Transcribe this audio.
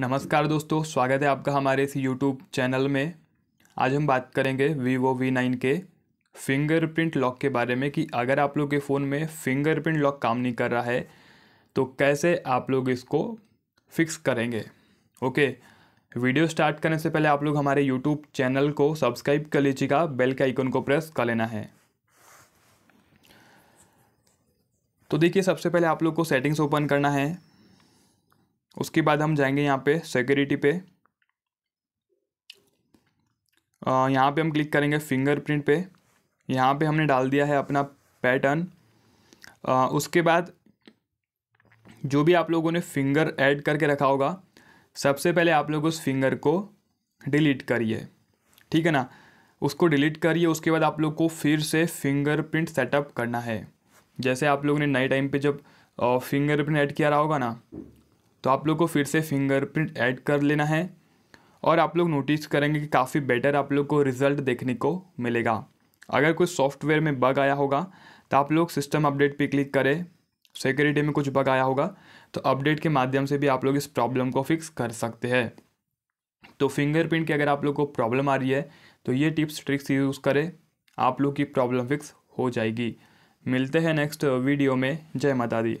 नमस्कार दोस्तों स्वागत है आपका हमारे इस यूट्यूब चैनल में आज हम बात करेंगे वीवो वी नाइन के फिंगरप्रिंट लॉक के बारे में कि अगर आप लोग के फ़ोन में फिंगरप्रिंट लॉक काम नहीं कर रहा है तो कैसे आप लोग इसको फिक्स करेंगे ओके वीडियो स्टार्ट करने से पहले आप लोग हमारे यूट्यूब चैनल को सब्सक्राइब कर लीजिएगा बेल के आइकन को प्रेस कर लेना है तो देखिए सबसे पहले आप लोग को सेटिंग्स ओपन करना है उसके बाद हम जाएंगे यहाँ पे सिक्योरिटी पे यहाँ पे हम क्लिक करेंगे फिंगरप्रिंट पे यहाँ पे हमने डाल दिया है अपना पैटर्न उसके बाद जो भी आप लोगों ने फिंगर ऐड करके रखा होगा सबसे पहले आप लोग उस फिंगर को डिलीट करिए ठीक है ना उसको डिलीट करिए उसके बाद आप लोग को फिर से फिंगरप्रिंट सेटअप करना है जैसे आप लोगों ने नए टाइम पे जब फिंगरप्रिंट ऐड किया रहा होगा ना तो आप लोग को फिर से फिंगरप्रिंट ऐड कर लेना है और आप लोग नोटिस करेंगे कि काफ़ी बेटर आप लोग को रिजल्ट देखने को मिलेगा अगर कुछ सॉफ्टवेयर में बग आया होगा तो आप लोग सिस्टम अपडेट पे क्लिक करें सिक्योरिटी में कुछ बग आया होगा तो अपडेट के माध्यम से भी आप लोग इस प्रॉब्लम को फिक्स कर सकते हैं तो फिंगरप्रिंट की अगर आप लोग को प्रॉब्लम आ रही है तो ये टिप्स ट्रिक्स यूज़ करें आप लोग की प्रॉब्लम फिक्स हो जाएगी मिलते हैं नेक्स्ट वीडियो में जय माता दी